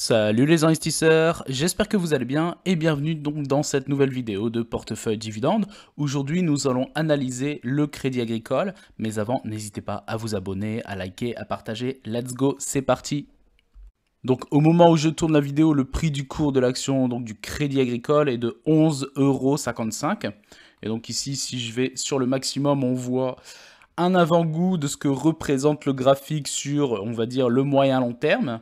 Salut les investisseurs, j'espère que vous allez bien et bienvenue donc dans cette nouvelle vidéo de portefeuille dividende. Aujourd'hui nous allons analyser le crédit agricole, mais avant n'hésitez pas à vous abonner, à liker, à partager. Let's go, c'est parti donc au moment où je tourne la vidéo, le prix du cours de l'action donc du Crédit Agricole est de euros. Et donc ici, si je vais sur le maximum, on voit un avant-goût de ce que représente le graphique sur, on va dire, le moyen long terme.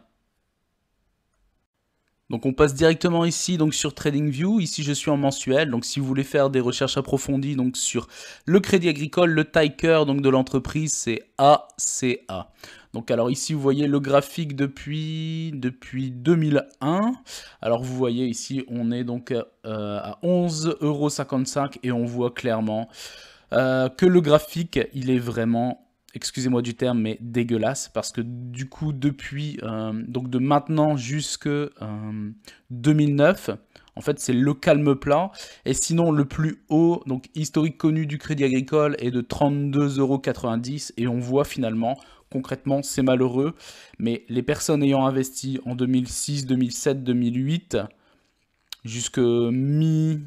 Donc on passe directement ici donc sur TradingView. Ici je suis en mensuel. Donc si vous voulez faire des recherches approfondies donc sur le Crédit Agricole, le Tiker donc de l'entreprise c'est ACA. Donc alors ici vous voyez le graphique depuis depuis 2001. Alors vous voyez ici on est donc euh, à à 11,55€ et on voit clairement euh, que le graphique il est vraiment excusez-moi du terme, mais dégueulasse, parce que du coup, depuis, euh, donc de maintenant jusque 2009, euh, en fait, c'est le calme plat. Et sinon, le plus haut, donc historique connu du Crédit Agricole, est de €. Et on voit finalement, concrètement, c'est malheureux, mais les personnes ayant investi en 2006, 2007, 2008, jusque mi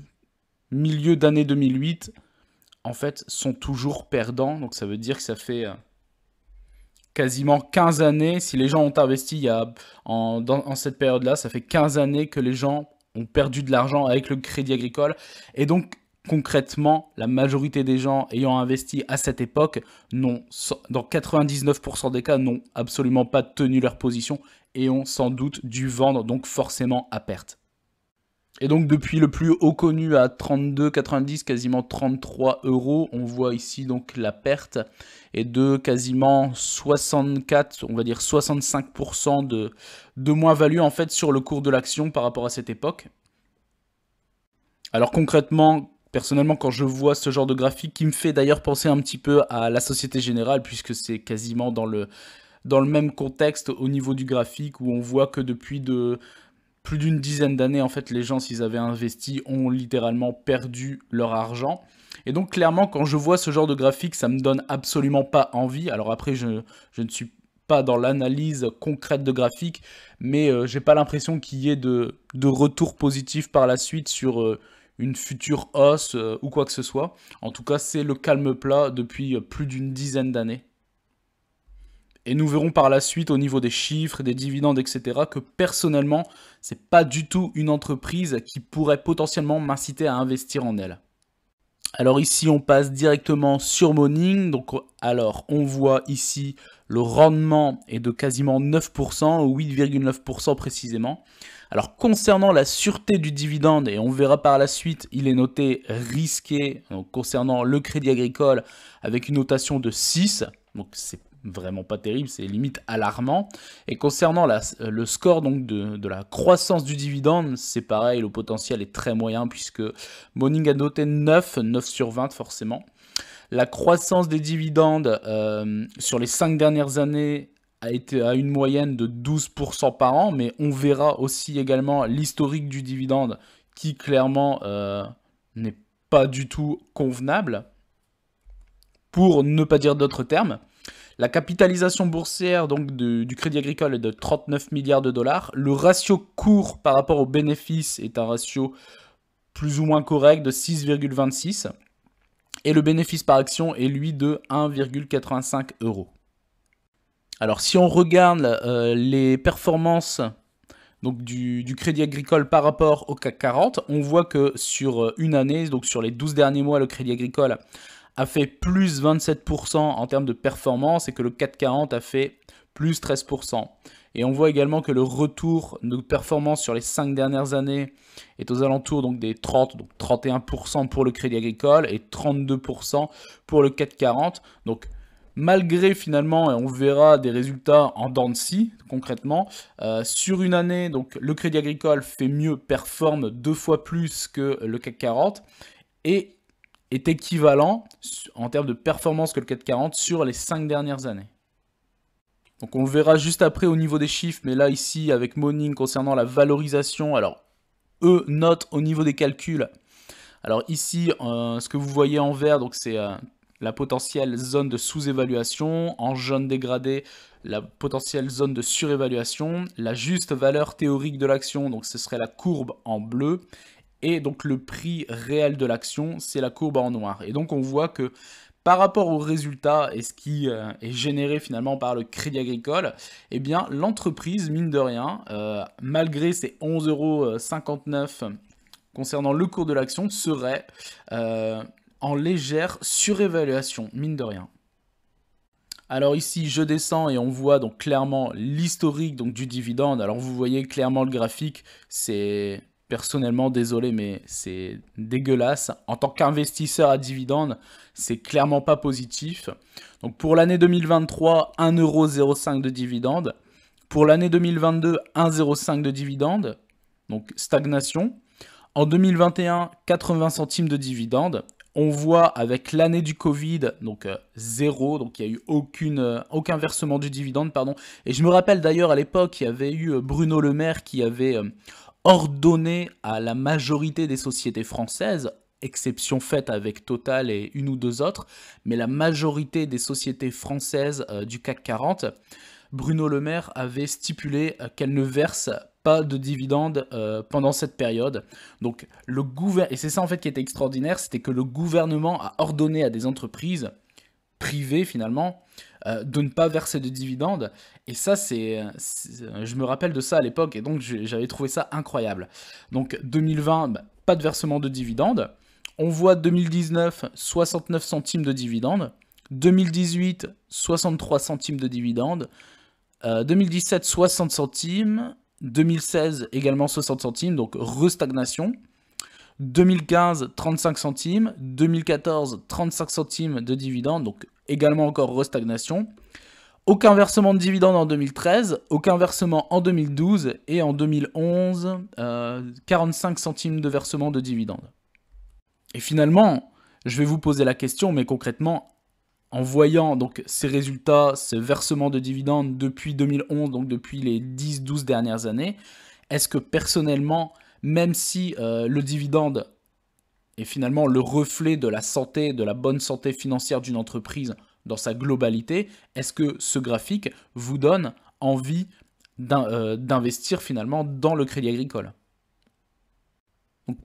milieu d'année 2008, en fait, sont toujours perdants. Donc ça veut dire que ça fait euh, quasiment 15 années. Si les gens ont investi il en, cette période-là, ça fait 15 années que les gens ont perdu de l'argent avec le crédit agricole. Et donc, concrètement, la majorité des gens ayant investi à cette époque, dans 99% des cas, n'ont absolument pas tenu leur position et ont sans doute dû vendre, donc forcément à perte. Et donc depuis le plus haut connu à 32,90, quasiment 33 euros, on voit ici donc la perte est de quasiment 64, on va dire 65% de, de moins-value en fait sur le cours de l'action par rapport à cette époque. Alors concrètement, personnellement, quand je vois ce genre de graphique, qui me fait d'ailleurs penser un petit peu à la Société Générale, puisque c'est quasiment dans le, dans le même contexte au niveau du graphique, où on voit que depuis de plus d'une dizaine d'années, en fait, les gens, s'ils avaient investi, ont littéralement perdu leur argent. Et donc, clairement, quand je vois ce genre de graphique, ça me donne absolument pas envie. Alors après, je, ne suis pas dans l'analyse concrète de graphique, mais euh, j'ai pas l'impression qu'il y ait de, retour positif par la suite sur euh, une future hausse euh, ou quoi que ce soit. En tout cas, c'est le calme plat depuis plus d'une dizaine d'années. Et nous verrons par la suite au niveau des chiffres, des dividendes, etc., que personnellement, c'est pas du tout une entreprise qui pourrait potentiellement m'inciter à investir en elle. Alors ici, on passe directement sur Morning. Donc, alors, on voit ici le rendement est de quasiment 9%, 8,9% précisément. Alors, concernant la sûreté du dividende, et on verra par la suite, il est noté risqué concernant le crédit agricole avec une notation de 6. Donc, c'est vraiment pas terrible, c'est limite alarmant. Et concernant la, le score donc de, de, la croissance du dividende, c'est pareil, le potentiel est très moyen puisque Moning a noté 9, 9 sur 20 forcément. La croissance des dividendes euh, sur les 5 dernières années a été à une moyenne de 12% par an, mais on verra aussi également l'historique du dividende qui clairement euh, n'est pas du tout convenable, pour ne pas dire d'autres termes. La capitalisation boursière donc du Crédit Agricole est de 39 milliards de dollars. Le ratio court par rapport au bénéfice est un ratio plus ou moins correct de 6,26. Et le bénéfice par action est lui de 1,85 euros. Alors si on regarde euh, les performances donc du, du, Crédit Agricole par rapport au CAC 40, on voit que sur euh, une année, donc sur les 12 derniers mois, le Crédit Agricole a fait plus 27% en termes de performance et que le CAC 40 a fait plus 13%. Et on voit également que le retour de performance sur les cinq dernières années est aux alentours donc des 30, donc 31% pour le Crédit Agricole et 32% pour le CAC 40. Donc malgré finalement, et on verra des résultats en dents de scie, concrètement, euh, sur une année, donc le Crédit Agricole fait mieux, performe deux fois plus que le CAC 40, et est équivalent en termes de performance que le 440 40 sur les 5 dernières années. Donc on le verra juste après au niveau des chiffres, mais là ici avec Moning concernant la valorisation, alors eux note au niveau des calculs. Alors ici, euh, ce que vous voyez en vert, donc c'est euh, la potentielle zone de sous-évaluation, en jaune dégradé, la potentielle zone de surévaluation, la juste valeur théorique de l'action, donc ce serait la courbe en bleu, et donc le prix réel de l'action, c'est la courbe en noir. Et donc on voit que par rapport au résultat et ce qui euh, est généré finalement par le Crédit Agricole, eh bien l'entreprise, mine de rien, euh, malgré ses euros concernant le cours de l'action, serait euh, en légère surévaluation, mine de rien. Alors ici, je descends et on voit donc clairement l'historique du dividende. Alors vous voyez clairement le graphique, c'est personnellement, désolé, mais c'est dégueulasse. En tant qu'investisseur à dividendes, c'est clairement pas positif. Donc pour l'année 2023, 1,05€ de dividende. Pour l'année 2022, 1,05€ de dividende. Donc stagnation. En 2021, 80 centimes de dividende. On voit avec l'année du Covid, donc euh, zéro, donc il n'y a eu aucune, euh, aucun versement du dividende, pardon. Et je me rappelle d'ailleurs à l'époque, il y avait eu euh, Bruno Le Maire qui avait ordonné à la majorité des sociétés françaises, exception faite avec Total et une ou deux autres, mais la majorité des sociétés françaises euh, du CAC 40, Bruno Le Maire avait stipulé euh, qu'elles qu'elle ne verse pas de dividendes euh, pendant cette période. Donc le gouvernement et c'est ça en fait qui était extraordinaire, c'était que le gouvernement a ordonné à des entreprises privé finalement euh, de ne pas verser de dividendes. Et ça, c'est, je me rappelle de ça à l'époque et donc j'avais trouvé ça incroyable. Donc 2020, bah, pas de versement de dividendes. On voit 2019, 69 centimes de dividendes. 2018, 63 centimes de dividendes. 2017, euh, 60 centimes. 2016, également 60 centimes, donc restagnation. 2015, 35 centimes. 2014, 35 centimes de dividendes. Donc également encore restagnation. Aucun versement de dividendes en 2013, aucun versement en 2012 et en 2011, 45 euh, centimes de versement de dividendes. Et finalement, je vais vous poser la question, mais concrètement, en voyant donc ces résultats, ces versements de dividendes depuis 2011, donc depuis les 10-12 dernières années, est-ce que personnellement, même si euh, le dividende est finalement le reflet de la santé, de la bonne santé financière d'une entreprise dans sa globalité, est-ce que ce graphique vous donne envie euh, d'investir finalement dans le crédit agricole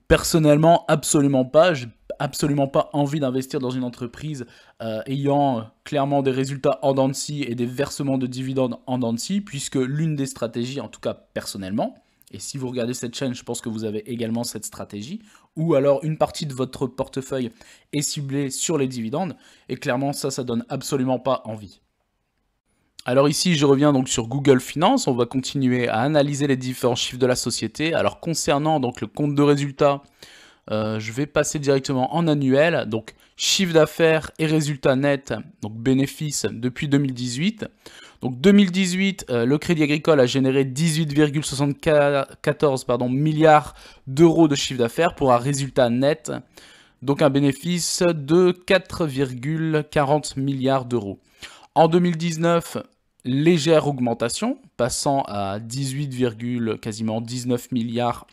Personnellement, absolument pas. J'ai absolument pas envie d'investir dans une entreprise euh, ayant clairement des résultats en dents et des versements de dividendes en dents puisque l'une des stratégies, en tout cas personnellement, et si vous regardez cette chaîne, je pense que vous avez également cette stratégie. Ou alors une partie de votre portefeuille est ciblée sur les dividendes. Et clairement, ça, ça donne absolument pas envie. Alors ici, je reviens donc sur Google Finance. On va continuer à analyser les différents chiffres de la société. Alors concernant donc le compte de résultats, euh, je vais passer directement en annuel. Donc chiffre d'affaires et résultats net, donc bénéfices depuis 2018. Donc 2018, euh, le Crédit Agricole a généré 18,74 milliards d'euros de chiffre d'affaires pour un résultat net, donc un bénéfice de 4,40 milliards d'euros. En 2019, légère augmentation, passant à 18, quasiment 19 milliards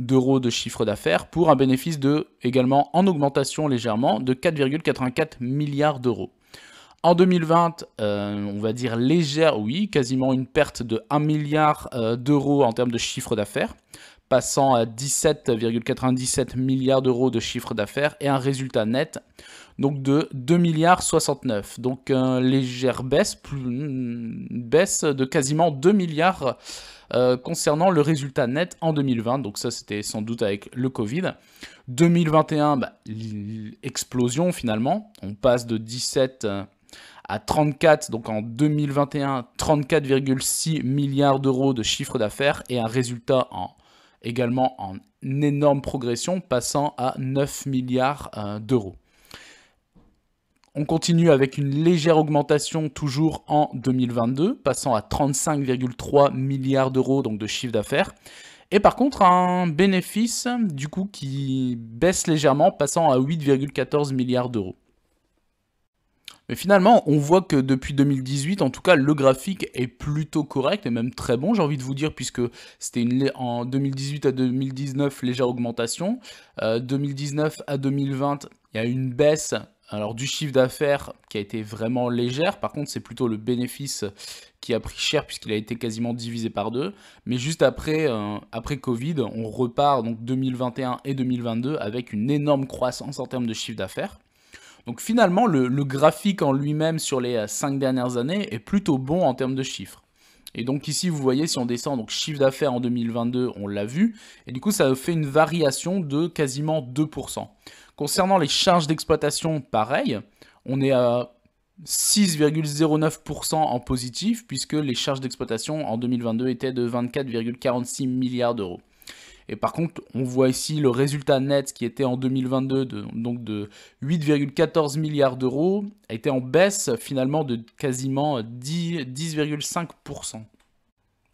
d'euros de chiffre d'affaires pour un bénéfice de également en augmentation légèrement de 4,84 milliards d'euros. En 2020, euh, on va dire légère, oui, quasiment une perte de 1 milliard euh, d'euros en termes de chiffre d'affaires, passant à 17,97 milliards d'euros de chiffre d'affaires et un résultat net donc de 2 milliards 69. Donc une euh, légère baisse, plus, mm, baisse de quasiment 2 milliards concernant le résultat net en 2020. Donc ça c'était sans doute avec le Covid. 2021, bah, explosion finalement. On passe de 17 à 34, donc en 2021, 34,6 milliards d'euros de chiffre d'affaires et un résultat en, également en énorme progression, passant à 9 milliards euh, d'euros. On continue avec une légère augmentation toujours en 2022, passant à 35,3 milliards d'euros donc de chiffre d'affaires. Et par contre, un bénéfice du coup qui baisse légèrement, passant à 8,14 milliards d'euros. Mais finalement, on voit que depuis 2018, en tout cas, le graphique est plutôt correct et même très bon, j'ai envie de vous dire, puisque c'était en 2018 à 2019, légère augmentation. 2019 euh, à 2020, il y a une baisse alors du chiffre d'affaires qui a été vraiment légère, par contre c'est plutôt le bénéfice qui a pris cher puisqu'il a été quasiment divisé par deux. Mais juste après, euh, après Covid, on repart donc 2021 et 2022 avec une énorme croissance en termes de chiffre d'affaires. Donc finalement, le, graphique en lui-même sur les 5 euh, dernières années est plutôt bon en termes de chiffres. Et donc ici, vous voyez, si on descend, donc chiffre d'affaires en 2022, on l'a vu, et du coup, ça fait une variation de quasiment 2%. Concernant les charges d'exploitation, pareil, on est à 6,09% en positif, puisque les charges d'exploitation en 2022 étaient de 24,46 milliards d'euros. Et par contre, on voit ici le résultat net qui était en 2022 de, donc de 8,14 milliards d'euros, a été en baisse finalement de quasiment 10,5%.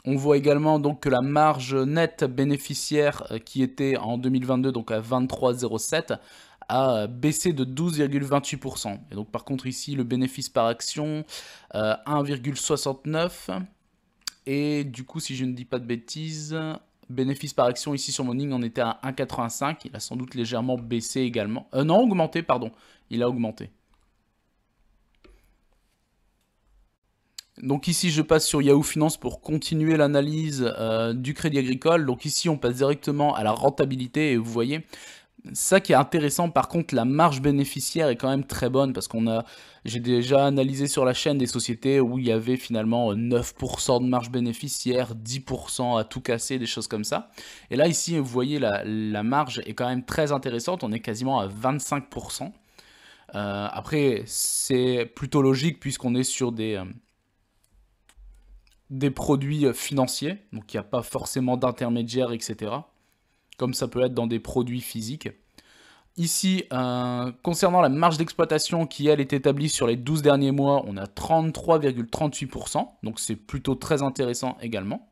on voit également donc que la marge nette bénéficiaire euh, qui était en 2022 donc à 23,07 a euh, baissé de 12,28%. Et donc par contre ici le bénéfice par action 1,69 euh, et du coup si je ne dis pas de bêtises Bénéfice par action ici sur Morning on était à 1,85. Il a sans doute légèrement baissé également. Euh, non, augmenté, pardon. Il a augmenté. Donc ici, je passe sur Yahoo Finance pour continuer l'analyse euh, du crédit agricole. Donc ici, on passe directement à la rentabilité et vous voyez, ça qui est intéressant, par contre, la marge bénéficiaire est quand même très bonne parce qu'on a, j'ai déjà analysé sur la chaîne des sociétés où il y avait finalement 9% euh, de marge bénéficiaire, 10% à tout casser, des choses comme ça. Et là, ici, vous voyez, la, marge est quand même très intéressante, on est quasiment à 25%. Euh, après, c'est plutôt logique puisqu'on est sur des, euh, des produits financiers, donc il n'y a pas forcément d'intermédiaires etc comme ça peut être dans des produits physiques. Ici, euh, concernant la marge d'exploitation qui, elle, est établie sur les 12 derniers mois, on a 33,38%, donc c'est plutôt très intéressant également.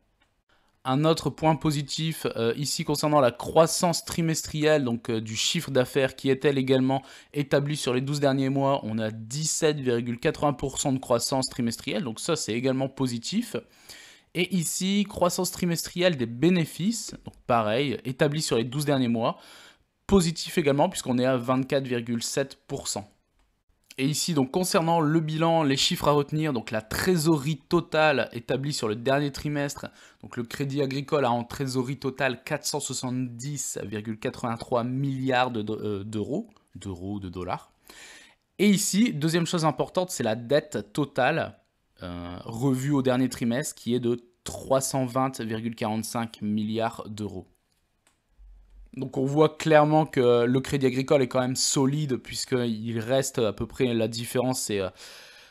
Un autre point positif euh, ici concernant la croissance trimestrielle, donc euh, du chiffre d'affaires qui est elle également établie sur les 12 derniers mois, on a 17,80% de croissance trimestrielle, donc ça c'est également positif. Et ici, croissance trimestrielle des bénéfices, donc pareil, établi sur les 12 derniers mois, positif également puisqu'on est à 24,7%. Et ici, donc concernant le bilan, les chiffres à retenir, donc la trésorerie totale établie sur le dernier trimestre, donc le Crédit Agricole a en trésorerie totale 470,83 milliards euh, d'euros, d'euros, de dollars. Et ici, deuxième chose importante, c'est la dette totale euh, revue au dernier trimestre qui est de 320,45 milliards d'euros. Donc on voit clairement que le crédit agricole est quand même solide puisqu'il reste à peu près la différence, c'est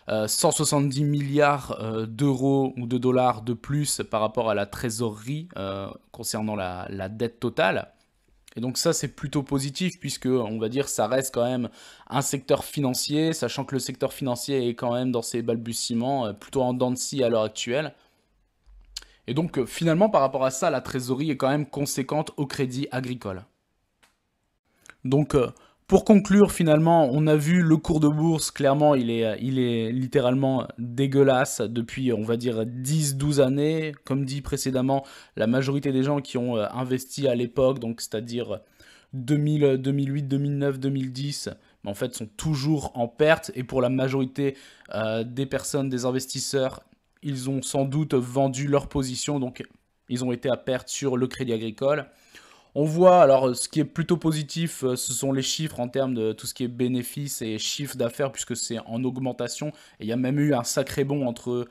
170 euh, euh, milliards d'euros ou de dollars de plus par rapport à la trésorerie concernant la dette totale. Et donc ça, c'est plutôt positif puisque, on va dire, ça reste quand même un secteur financier, sachant que le secteur financier est quand même dans ses balbutiements, euh, plutôt en dents de scie à l'heure actuelle. Et donc euh, finalement, par rapport à ça, la trésorerie est quand même conséquente au crédit agricole. Donc euh, pour conclure, finalement, on a vu le cours de bourse, clairement, il est, il est littéralement dégueulasse depuis, on va dire, 10-12 années. Comme dit précédemment, la majorité des gens qui ont euh, investi à l'époque, donc c'est-à-dire 2008, 2009, 2010, en fait, sont toujours en perte. Et pour la majorité euh, des personnes, des investisseurs, ils ont sans doute vendu leur position, donc ils ont été à perte sur le crédit agricole. On voit, alors ce qui est plutôt positif, euh, ce sont les chiffres en termes de tout ce qui est bénéfices et chiffre d'affaires, puisque c'est en augmentation. Et il y a même eu un sacré bond entre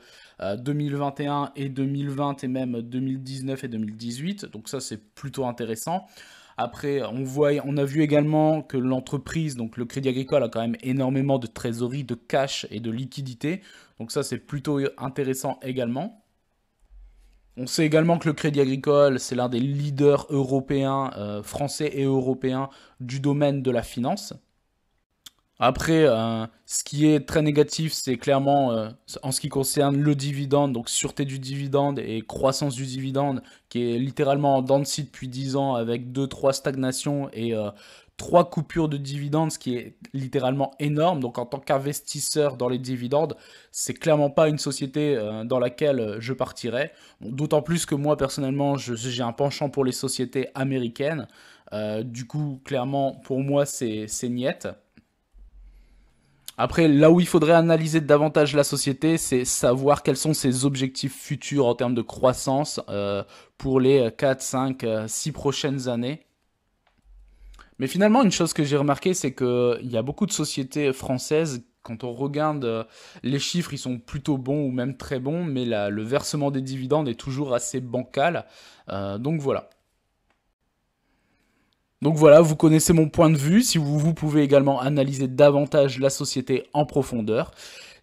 2021 euh, et 2020, et même 2019 et 2018. Donc ça, c'est plutôt intéressant. Après, on, voit, on a vu également que l'entreprise, donc le Crédit Agricole, a quand même énormément de trésorerie, de cash et de liquidité. Donc ça, c'est plutôt intéressant également. On sait également que le Crédit Agricole, c'est l'un des leaders européens, euh, français et européens du domaine de la finance. Après, euh, ce qui est très négatif, c'est clairement euh, en ce qui concerne le dividende, donc sûreté du dividende et croissance du dividende, qui est littéralement en dents site depuis 10 ans avec 2-3 stagnations et trois coupures de dividendes, ce qui est littéralement énorme. Donc en tant qu'investisseur dans les dividendes, c'est clairement pas une société euh, dans laquelle euh, je partirais. D'autant plus que moi personnellement, j'ai un penchant pour les sociétés américaines. Euh, du coup, clairement, pour moi, c'est niette. Après, là où il faudrait analyser davantage la société, c'est savoir quels sont ses objectifs futurs en termes de croissance pour les 4, 5, 6 prochaines années. Mais finalement, une chose que j'ai remarqué, c'est qu'il y a beaucoup de sociétés françaises quand on regarde euh, les chiffres, ils sont plutôt bons ou même très bons, mais le versement des dividendes est toujours assez bancal. Euh, donc voilà. Donc voilà, vous connaissez mon point de vue. Si vous, vous pouvez également analyser davantage la société en profondeur.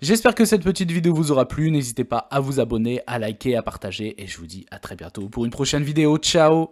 J'espère que cette petite vidéo vous aura plu. N'hésitez pas à vous abonner, à liker, à partager. Et je vous dis à très bientôt pour une prochaine vidéo. Ciao